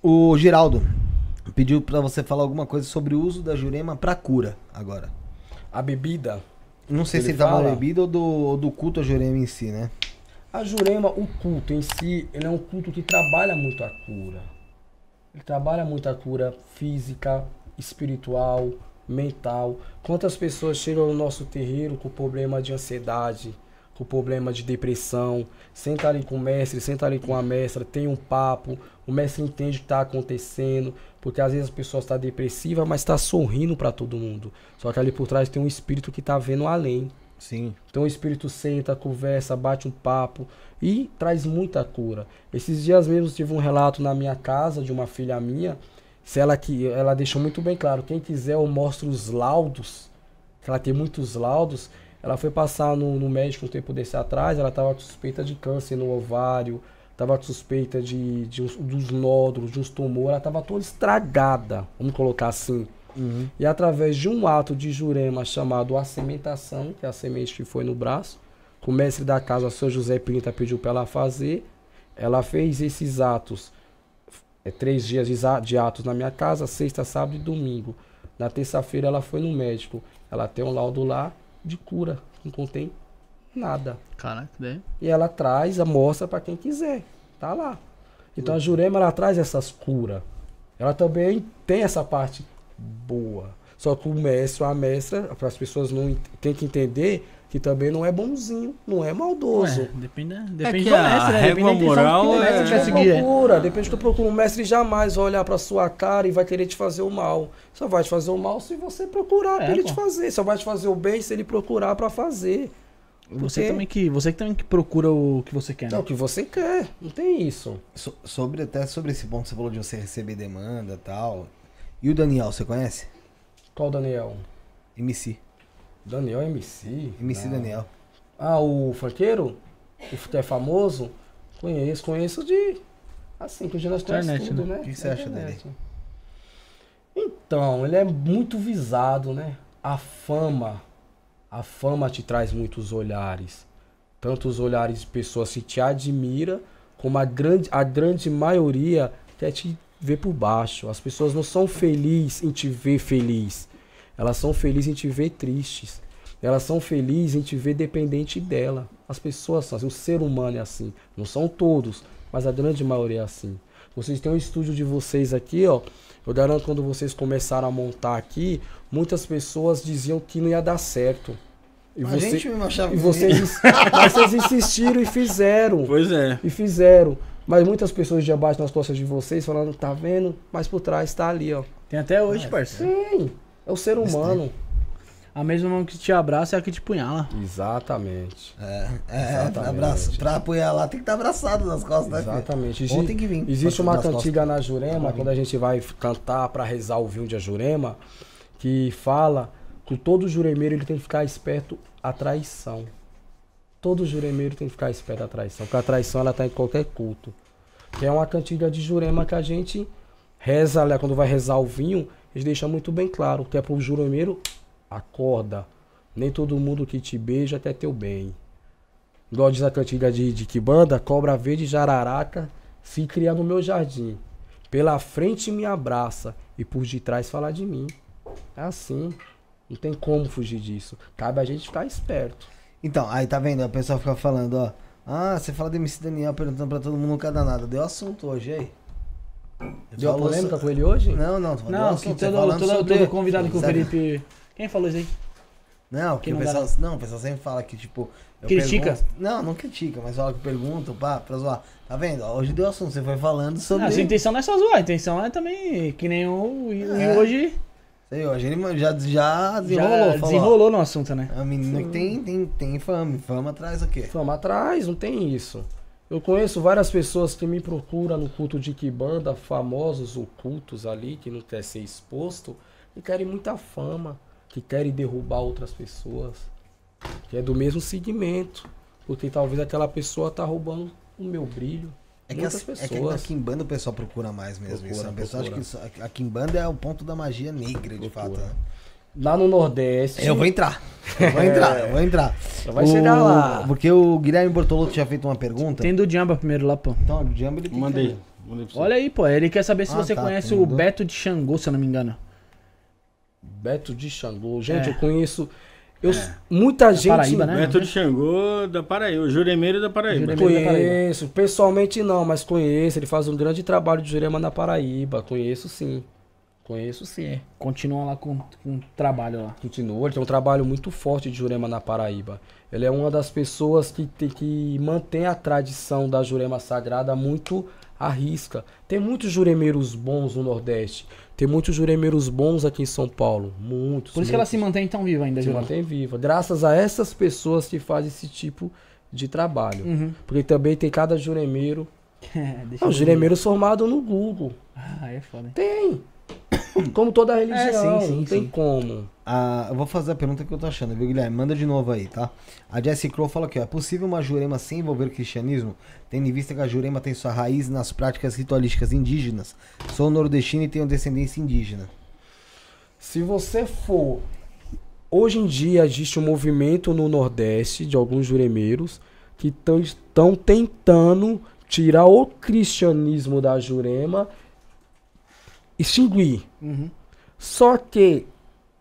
O Giraldo pediu para você falar alguma coisa sobre o uso da jurema para cura agora. A bebida. Não sei ele se ele fala... tá falando bebida ou do, ou do culto à jurema em si, né? A jurema, o culto em si, ele é um culto que trabalha muito a cura. Ele trabalha muito a cura física, espiritual, mental. Quantas pessoas chegam no nosso terreiro com problema de ansiedade, com problema de depressão, senta ali com o mestre, senta ali com a mestra, tem um papo, o mestre entende o que está acontecendo, porque às vezes a pessoa está depressiva, mas está sorrindo para todo mundo. Só que ali por trás tem um espírito que está vendo além. Sim. Então o espírito senta, conversa, bate um papo e traz muita cura. Esses dias mesmo tive um relato na minha casa de uma filha minha, se ela que ela deixou muito bem claro, quem quiser eu mostro os laudos, que ela tem muitos laudos ela foi passar no, no médico um tempo desse atrás, ela estava com suspeita de câncer no ovário, estava com suspeita de, de uns, dos nódulos, de uns tumores, ela estava toda estragada, vamos colocar assim. Uhum. E através de um ato de jurema chamado sementação que é a semente que foi no braço, o mestre da casa, o seu José Pinta, pediu para ela fazer. Ela fez esses atos, é, três dias de atos na minha casa, sexta, sábado e domingo. Na terça-feira ela foi no médico. Ela tem um laudo lá, de cura, não contém nada. Caraca, daí. Né? E ela traz a mostra para quem quiser, tá lá. Então a Jurema ela traz essas curas. Ela também tem essa parte boa. Só que o mestre ou a mestra, para as pessoas não tem que entender que também não é bonzinho, não é maldoso. Ué, depende, né? é depende é do mestre, né? Depende da moral, que é... que é... procura. Depende do que tu procura. O mestre jamais vai olhar para sua cara e vai querer te fazer o mal. Só vai te fazer o mal se você procurar é, pra ele pô. te fazer. Só vai te fazer o bem se ele procurar para fazer. Você também que você também que procura o que você quer. Né? É o que você quer. Não tem isso. So, sobre até sobre esse ponto que você falou de você receber demanda, tal. E o Daniel, você conhece? Qual Daniel? MC. Daniel é MC? MC Não. Daniel. Ah, o funkeiro? O que é famoso? Conheço, conheço de. Assim, que hoje nós tudo, né? né? O que você acha dele? Então, ele é muito visado, né? A fama. A fama te traz muitos olhares. Tanto os olhares de pessoas que te admira, como a grande, a grande maioria quer te ver por baixo. As pessoas não são felizes em te ver feliz. Elas são felizes em te ver tristes. Elas são felizes em te ver dependente dela. As pessoas são assim, o ser humano é assim. Não são todos, mas a grande maioria é assim. Vocês têm um estúdio de vocês aqui, ó. Eu garanto quando vocês começaram a montar aqui, muitas pessoas diziam que não ia dar certo. E, você, e vocês, mas vocês insistiram e fizeram. Pois é. E fizeram. Mas muitas pessoas de abaixo nas costas de vocês falando, tá vendo? Mas por trás tá ali, ó. Tem até hoje, parceiro. Sim. É o ser humano. A mesma mão que te abraça é a que te punhala. Exatamente. É, é Exatamente. Abraço, pra apunhalar tem que estar abraçado nas costas, né? Exatamente. Existe uma cantiga na Jurema, quando a gente vai cantar para rezar o vinho de Jurema, que fala que todo juremeiro ele tem que ficar esperto à traição. Todo juremeiro tem que ficar esperto à traição, porque a traição ela tá em qualquer culto. Que é uma cantiga de Jurema que a gente reza, né, quando vai rezar o vinho, eles deixam muito bem claro que é pro Juromeiro, acorda. Nem todo mundo que te beija até teu bem. Igual diz a cantiga de, de Kibanda, cobra verde jararaca se cria no meu jardim. Pela frente me abraça e por detrás fala de mim. É assim. Não tem como fugir disso. Cabe a gente ficar esperto. Então, aí tá vendo? A pessoa fica falando, ó. Ah, você fala de MC Daniel perguntando pra todo mundo não cada nada. Deu assunto hoje aí. Deu Deu polêmica so... com ele hoje? Não, não. Não, que todo, todo, todo convidado que o Felipe... Quem falou isso aí? Não, que o pessoal, né? não, o pessoal sempre fala que, tipo... Critica? Pergunto... não, não critica, mas fala que pergunta, pá, pra zoar. Tá vendo? Hoje deu assunto, você foi falando sobre... Não, a sua intenção não é só zoar, a intenção é também que nem o... E é. hoje... Sei, hoje ele já, já desenrolou. Já desenrolou no assunto, né? É a menina que tem, tem, tem fama, fama atrás o quê? Fama atrás, não tem isso. Eu conheço várias pessoas que me procuram no culto de Kibanda, famosos ocultos ali, que não quer ser exposto, que querem muita fama, que querem derrubar outras pessoas, que é do mesmo segmento, porque talvez aquela pessoa tá roubando o meu brilho. É que, as, é que na Kimbanda o pessoal procura mais mesmo procura, isso. A pessoa acha que a Kimbanda é o ponto da magia negra, de fato. Né? Lá no Nordeste. Eu vou entrar. Eu vou entrar, é. eu vou entrar. Só vai o... chegar lá. Porque o Guilherme Bortolotto tinha feito uma pergunta. Tem do Diamba primeiro lá, pô. Então, o Diamba ele Mandei. É? Mandei pra você. Olha aí, pô. Ele quer saber se ah, você tá, conhece o Beto de Xangô, se eu não me engano. Beto de Xangô. Gente, é. eu conheço. Eu, é. Muita da é gente. Paraíba, né? Beto de Xangô da Paraíba. Juremeiro da Paraíba. Juremeiro conheço. Da Paraíba. Pessoalmente não, mas conheço. Ele faz um grande trabalho de Jurema na Paraíba. Conheço sim. Conheço sim. É. Continua lá com, o trabalho lá. Continua, ele tem um trabalho muito forte de Jurema na Paraíba. Ele é uma das pessoas que, tem que mantém a tradição da Jurema Sagrada muito à risca. Tem muitos juremeiros bons no Nordeste. Tem muitos juremeiros bons aqui em São Paulo. Muitos. Por isso muitos. que ela se mantém tão viva ainda, Se mantém viva. Graças a essas pessoas que fazem esse tipo de trabalho. Uhum. Porque também tem cada juremeiro. é, deixa não, juremeiro formado no Google. Ah, é foda. Tem. Hum. Como toda é, religião, é, sim, sim, não tem como. Ah, eu vou fazer a pergunta que eu tô achando, viu, Guilherme? Manda de novo aí, tá? A Jessie Crow fala aqui, ó. É possível uma jurema sem envolver o cristianismo? Tendo em vista que a jurema tem sua raiz nas práticas ritualísticas indígenas. Sou nordestino e tenho descendência indígena. Se você for... Hoje em dia existe um movimento no Nordeste de alguns juremeiros que estão tentando tirar o cristianismo da jurema extinguir. Uhum. Só que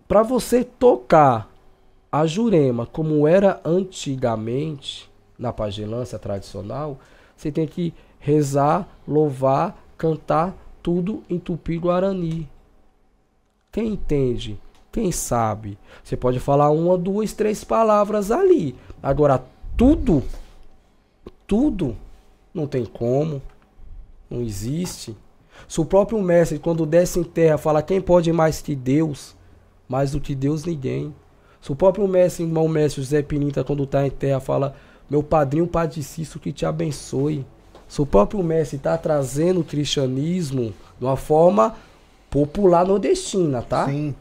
para você tocar a jurema como era antigamente na pagelância tradicional, você tem que rezar, louvar, cantar tudo em tupi-guarani. Quem entende? Quem sabe? Você pode falar uma, duas, três palavras ali. Agora, tudo, tudo, não tem como, não existe. Se o próprio mestre, quando desce em terra, fala quem pode mais que Deus, mais do que Deus ninguém. Se o próprio mestre, irmão mestre José Pinita, quando está em terra, fala meu padrinho Padre Cício que te abençoe. Se o próprio mestre está trazendo o cristianismo de uma forma popular nordestina, tá? Sim.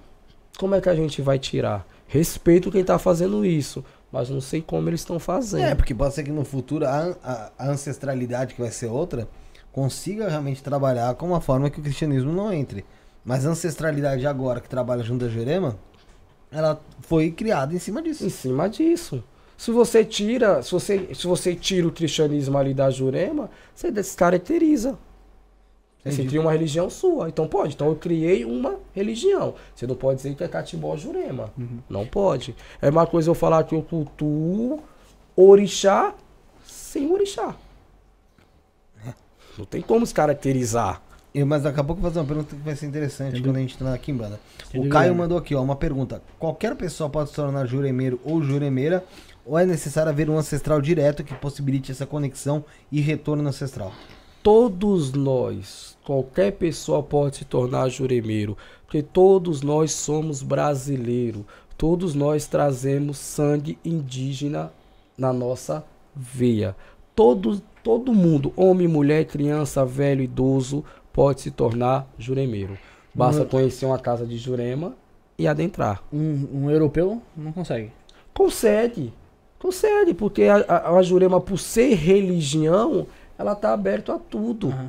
Como é que a gente vai tirar? Respeito quem está fazendo isso mas não sei como eles estão fazendo. É, porque pode ser que no futuro a, a, a, ancestralidade, que vai ser outra, consiga realmente trabalhar com uma forma que o cristianismo não entre. Mas a ancestralidade agora que trabalha junto a Jurema, ela foi criada em cima disso. Em cima disso. Se você tira, se você, se você tira o cristianismo ali da Jurema, você descaracteriza. Você cria uma religião sua. Então pode. Então eu criei uma religião. Você não pode dizer que é catimbó jurema. Uhum. Não pode. É uma coisa eu falar que eu cultuo orixá sem orixá. Não tem como se caracterizar. mas daqui a pouco vou fazer uma pergunta que vai ser interessante quando a gente entrar aqui na banda. O Caio né? mandou aqui, ó, uma pergunta. Qualquer pessoa pode se tornar juremeiro ou juremeira, ou é necessário haver um ancestral direto que possibilite essa conexão e retorno ancestral? Todos nós, qualquer pessoa pode se tornar juremeiro, porque todos nós somos brasileiros, todos nós trazemos sangue indígena na nossa veia. Todos, Todo mundo, homem, mulher, criança, velho, idoso, pode se tornar juremeiro. Basta um... conhecer uma casa de jurema e adentrar. Um, um europeu não consegue? Consegue. Consegue, porque a, a, a, jurema, por ser religião, ela está aberta a tudo. Uhum.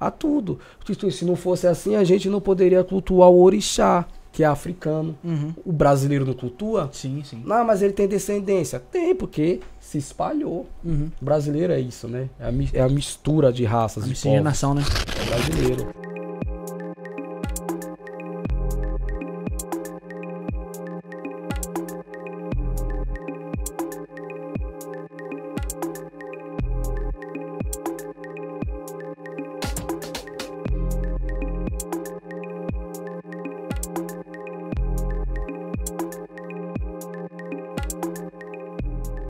A tudo. Porque se não fosse assim, a gente não poderia cultuar o orixá que é africano. Uhum. O brasileiro não cultua? Sim, sim. Não, mas ele tem descendência. Tem, porque se espalhou. Uhum. O brasileiro é isso, né? É a, é a mistura de raças. A miscigenação, né? É brasileiro.